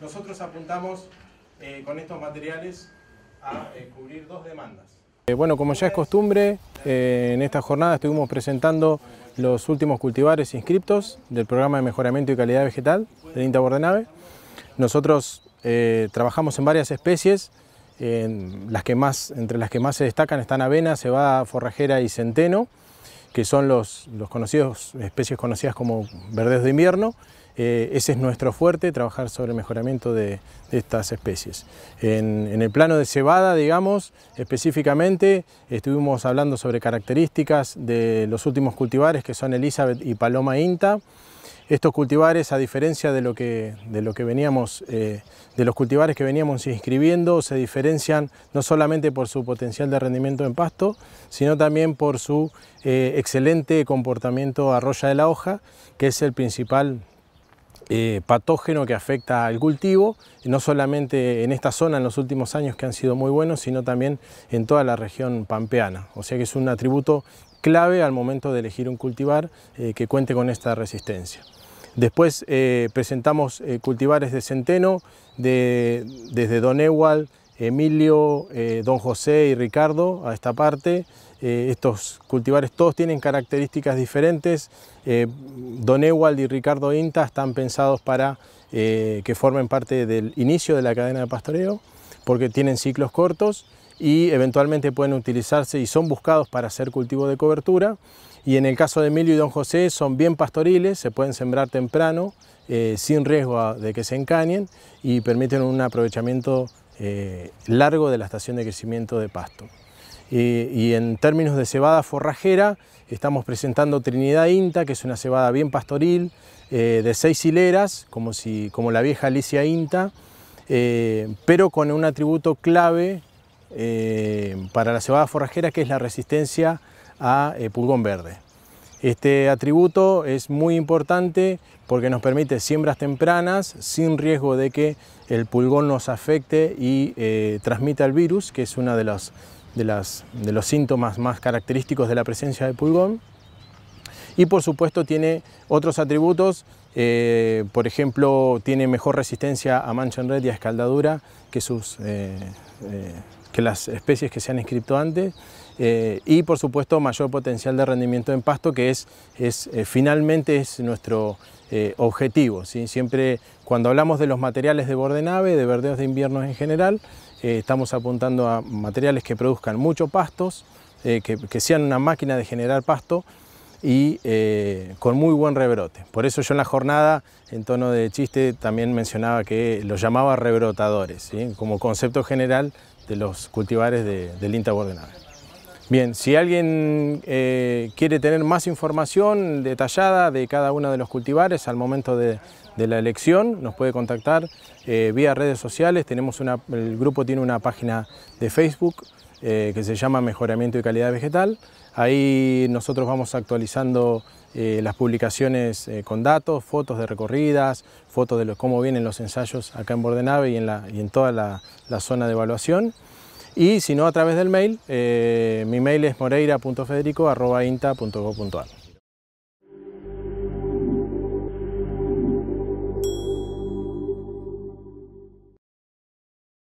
Nosotros apuntamos eh, con estos materiales a eh, cubrir dos demandas. Eh, bueno, como ya es costumbre, en esta jornada estuvimos presentando los últimos cultivares inscriptos del programa de mejoramiento y calidad vegetal de INTA Bordenave. Nosotros trabajamos en varias especies, las que más, entre las que más se destacan están avena, cebada, forrajera y centeno, que son los, los conocidos, especies conocidas como verdes de invierno, eh, ese es nuestro fuerte, trabajar sobre el mejoramiento de, estas especies. En, el plano de cebada, digamos, específicamente, estuvimos hablando sobre características de los últimos cultivares que son Elizabeth y Paloma Inta. Estos cultivares, a diferencia de lo que, de lo que veníamos, eh, de los cultivares que veníamos inscribiendo, se diferencian no solamente por su potencial de rendimiento en pasto, sino también por su eh, excelente comportamiento arroya de la hoja, que es el principal eh, patógeno que afecta al cultivo, no solamente en esta zona en los últimos años que han sido muy buenos, sino también en toda la región pampeana. O sea que es un atributo clave al momento de elegir un cultivar eh, que cuente con esta resistencia. Después eh, presentamos cultivares de centeno de, desde Don Emilio, eh, Don José y Ricardo a esta parte. Eh, estos cultivares todos tienen características diferentes. Eh, don Ewald y Ricardo Inta están pensados para que formen parte del inicio de la cadena de pastoreo porque tienen ciclos cortos y eventualmente pueden utilizarse y son buscados para hacer cultivo de cobertura. Y en el caso de Emilio y Don José son bien pastoriles, se pueden sembrar temprano, eh, sin riesgo de que se encañen y permiten un aprovechamiento eh, largo de la estación de crecimiento de pasto. Y, en términos de cebada forrajera, estamos presentando Trinidad Inta, que es una cebada bien pastoril, eh, de seis hileras, como, si, como la vieja Alicia Inta, pero con un atributo clave para la cebada forrajera, que es la resistencia a eh, pulgón verde. Este atributo es muy importante porque nos permite siembras tempranas sin riesgo de que el pulgón nos afecte y eh, transmita el virus, que es uno de los, de, las, de los síntomas más característicos de la presencia de pulgón. Y por supuesto tiene otros atributos eh, por ejemplo, tiene mejor resistencia a mancha en red y a escaldadura que sus eh, que las especies que se han inscrito antes eh, y por supuesto mayor potencial de rendimiento en pasto que es, es eh, finalmente es nuestro eh, objetivo. Siempre cuando hablamos de los materiales de borde nave, de verdeos de invierno en general, estamos apuntando a materiales que produzcan mucho pastos, que, sean una máquina de generar pasto y con muy buen rebrote. Por eso yo en la jornada, en tono de chiste, también mencionaba que los llamaba rebrotadores. Como concepto general, de los cultivares de, del INTA Bordenave. Bien, si alguien eh, quiere tener más información detallada de cada uno de los cultivares al momento de, la elección, nos puede contactar eh, vía redes sociales. Tenemos una, el grupo tiene una página de Facebook eh, que se llama Mejoramiento y Calidad Vegetal. Ahí nosotros vamos actualizando eh, las publicaciones eh, con datos, fotos de recorridas, fotos de cómo vienen los ensayos acá en Bordenave y en, la, y en toda la, zona de evaluación. Y si no, a través del mail, mi mail es moreira.federico.inta.gov.ar.